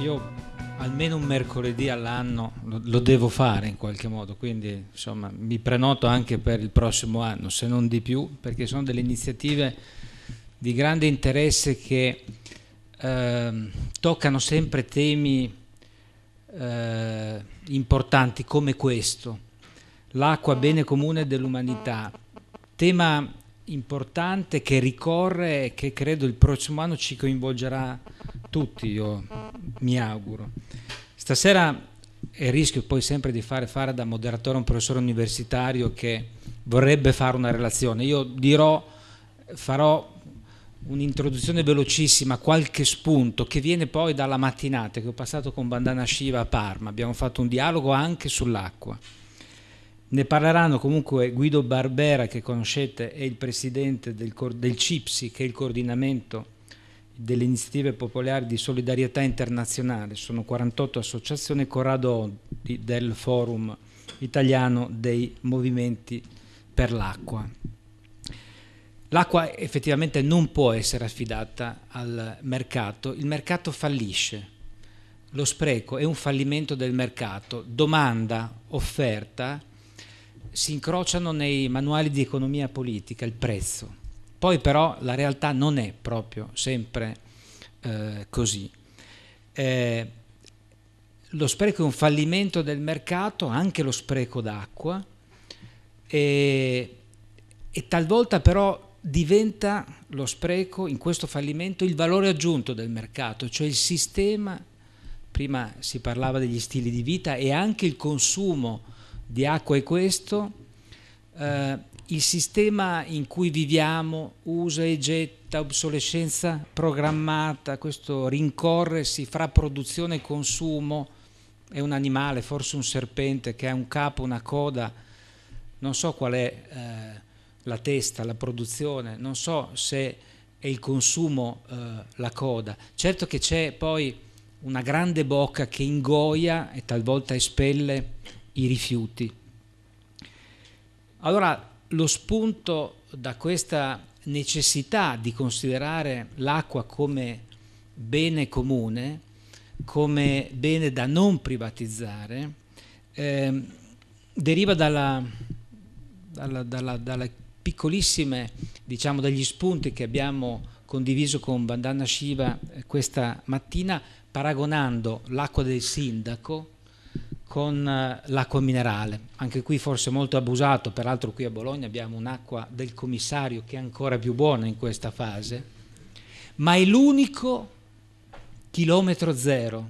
io almeno un mercoledì all'anno lo, lo, devo fare in qualche modo, quindi insomma mi prenoto anche per il prossimo anno, se non di più, perché sono delle iniziative di grande interesse che eh, toccano sempre temi eh, importanti come questo, l'acqua bene comune dell'umanità, tema importante che ricorre e che credo il prossimo anno ci coinvolgerà tutti, io mi auguro. Stasera e rischio poi sempre di fare fare da moderatore a un professore universitario che vorrebbe fare una relazione. Io dirò, farò un'introduzione velocissima, qualche spunto che viene poi dalla mattinata che ho passato con Bandana Shiva a Parma. Abbiamo fatto un dialogo anche sull'acqua. Ne parleranno comunque Guido Barbera, che conoscete, è il presidente del, del CIPSI, che è il coordinamento delle iniziative popolari di solidarietà internazionale, sono 48 associazioni, Corrado Oddi del Forum Italiano dei Movimenti per l'Acqua. L'acqua effettivamente non può essere affidata al mercato, il mercato fallisce, lo spreco è un fallimento del mercato, domanda, offerta si incrociano nei manuali di economia politica, il prezzo poi però la realtà non è proprio sempre eh, così. Eh, lo spreco è un fallimento del mercato, anche lo spreco d'acqua, e, e talvolta però diventa lo spreco in questo fallimento il valore aggiunto del mercato, cioè il sistema, prima si parlava degli stili di vita e anche il consumo di acqua e questo eh, il sistema in cui viviamo, usa e getta, obsolescenza programmata, questo rincorrersi fra produzione e consumo, è un animale, forse un serpente che ha un capo, una coda, non so qual è eh, la testa, la produzione, non so se è il consumo eh, la coda. Certo che c'è poi una grande bocca che ingoia e talvolta espelle i rifiuti. Allora lo spunto da questa necessità di considerare l'acqua come bene comune, come bene da non privatizzare, eh, deriva dalla, dalla, dalla, dalla piccolissime, diciamo, dagli spunti che abbiamo condiviso con Vandana Shiva eh, questa mattina, paragonando l'acqua del sindaco con eh, l'acqua minerale, anche qui forse molto abusato, peraltro qui a Bologna abbiamo un'acqua del commissario che è ancora più buona in questa fase, ma è l'unico chilometro zero.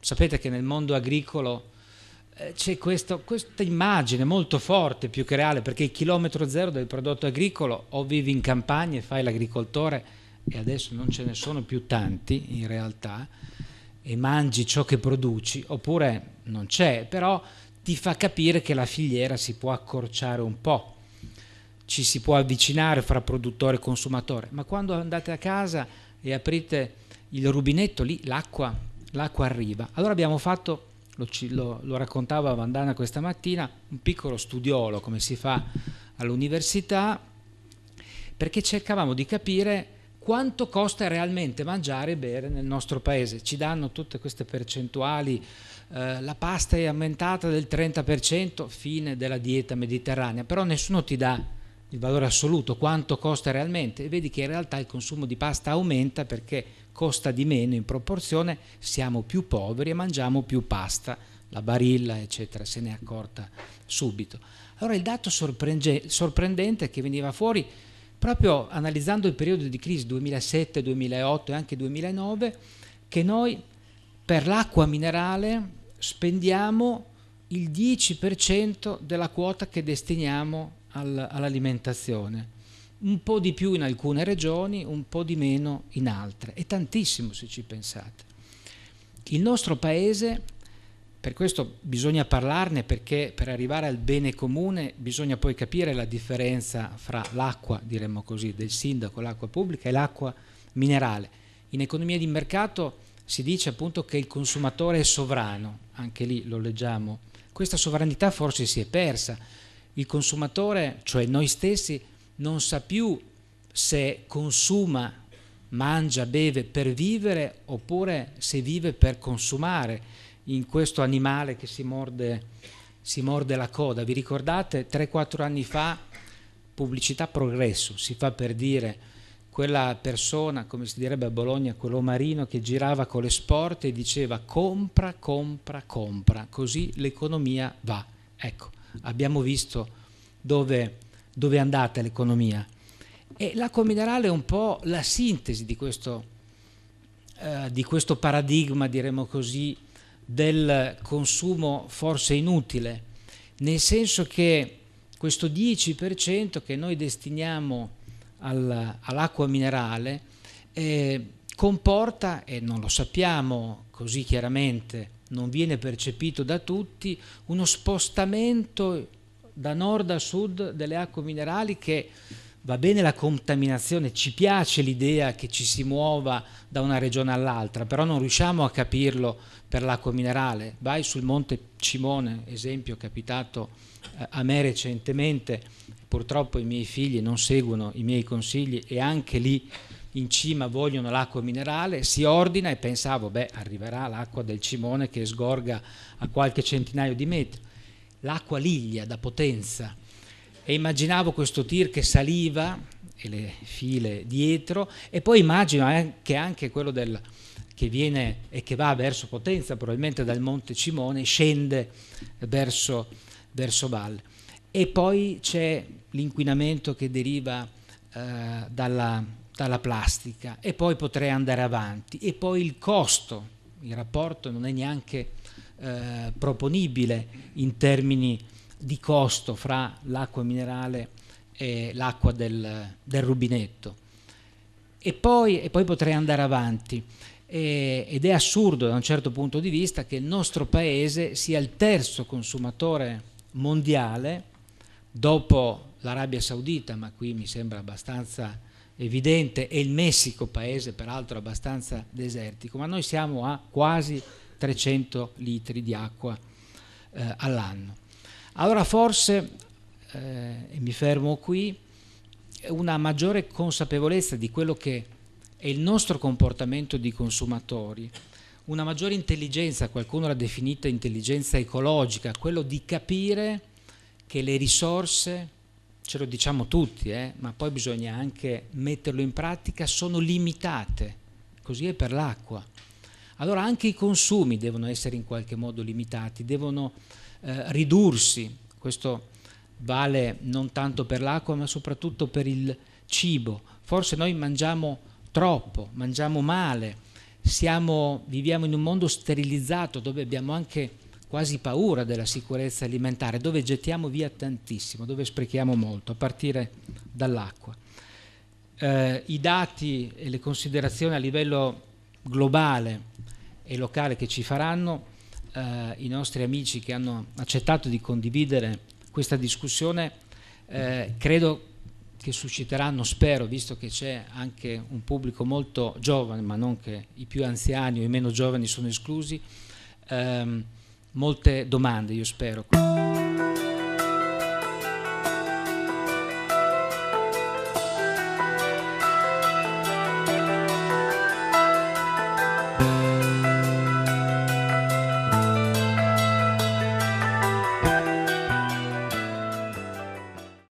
Sapete che nel mondo agricolo eh, c'è questo, questa immagine molto forte, più che reale, perché il chilometro zero del prodotto agricolo o vivi in campagna e fai l'agricoltore, e adesso non ce ne sono più tanti in realtà, e mangi ciò che produci, oppure non c'è, però ti fa capire che la filiera si può accorciare un po', ci si può avvicinare fra produttore e consumatore, ma quando andate a casa e aprite il rubinetto lì l'acqua, l'acqua arriva. Allora abbiamo fatto, lo, lo, lo raccontava Vandana questa mattina, un piccolo studiolo come si fa all'università, perché cercavamo di capire quanto costa realmente mangiare e bere nel nostro paese. Ci danno tutte queste percentuali, eh, la pasta è aumentata del 30%, fine della dieta mediterranea, però nessuno ti dà il valore assoluto, quanto costa realmente e vedi che in realtà il consumo di pasta aumenta perché costa di meno in proporzione, siamo più poveri e mangiamo più pasta, la barilla eccetera, se ne è accorta subito. Allora il dato sorprendente che veniva fuori proprio analizzando il periodo di crisi 2007, 2008 e anche 2009, che noi per l'acqua minerale spendiamo il 10% della quota che destiniamo al, all'alimentazione, un po' di più in alcune regioni, un po' di meno in altre, è tantissimo se ci pensate. Il nostro paese per questo bisogna parlarne perché per arrivare al bene comune bisogna poi capire la differenza fra l'acqua, diremmo così, del sindaco, l'acqua pubblica e l'acqua minerale. In economia di mercato si dice appunto che il consumatore è sovrano, anche lì lo leggiamo. Questa sovranità forse si è persa. Il consumatore, cioè noi stessi, non sa più se consuma, mangia, beve per vivere oppure se vive per consumare in questo animale che si morde, si morde la coda. Vi ricordate 3-4 anni fa pubblicità progresso, si fa per dire quella persona, come si direbbe a Bologna, quello marino che girava con le sporte e diceva compra, compra, compra, così l'economia va. Ecco, abbiamo visto dove, dove è andata l'economia. E l'acqua minerale è un po' la sintesi di questo, eh, di questo paradigma, diremmo così, del consumo forse inutile, nel senso che questo 10% che noi destiniamo all'acqua minerale eh, comporta, e non lo sappiamo così chiaramente, non viene percepito da tutti, uno spostamento da nord a sud delle acque minerali che va bene la contaminazione, ci piace l'idea che ci si muova da una regione all'altra, però non riusciamo a capirlo per l'acqua minerale. Vai sul Monte Cimone, esempio capitato eh, a me recentemente, purtroppo i miei figli non seguono i miei consigli e anche lì in cima vogliono l'acqua minerale, si ordina e pensavo, beh, arriverà l'acqua del Cimone che sgorga a qualche centinaio di metri. L'acqua Liglia da Potenza e immaginavo questo tir che saliva e le file dietro e poi immagino che anche quello del, che viene e che va verso Potenza, probabilmente dal Monte Cimone, scende verso, verso Valle. E poi c'è l'inquinamento che deriva eh, dalla, dalla plastica e poi potrei andare avanti e poi il costo, il rapporto non è neanche eh, proponibile in termini di costo fra l'acqua minerale e l'acqua del, del rubinetto. E poi, e poi, potrei andare avanti. E, ed è assurdo da un certo punto di vista che il nostro paese sia il terzo consumatore mondiale dopo l'Arabia Saudita, ma qui mi sembra abbastanza evidente, e il Messico, paese peraltro abbastanza desertico, ma noi siamo a quasi 300 litri di acqua eh, all'anno. Allora forse, eh, e mi fermo qui, una maggiore consapevolezza di quello che è il nostro comportamento di consumatori, una maggiore intelligenza, qualcuno l'ha definita intelligenza ecologica, quello di capire che le risorse, ce lo diciamo tutti, eh, ma poi bisogna anche metterlo in pratica, sono limitate, così è per l'acqua. Allora anche i consumi devono essere in qualche modo limitati, devono eh, ridursi, questo vale non tanto per l'acqua ma soprattutto per il cibo, forse noi mangiamo troppo, mangiamo male, siamo, viviamo in un mondo sterilizzato dove abbiamo anche quasi paura della sicurezza alimentare, dove gettiamo via tantissimo, dove sprechiamo molto, a partire dall'acqua. Eh, I dati e le considerazioni a livello globale e locale che ci faranno eh, i nostri amici che hanno accettato di condividere questa discussione, eh, credo che susciteranno, spero, visto che c'è anche un pubblico molto giovane, ma non che i più anziani o i meno giovani sono esclusi, ehm, molte domande, io spero.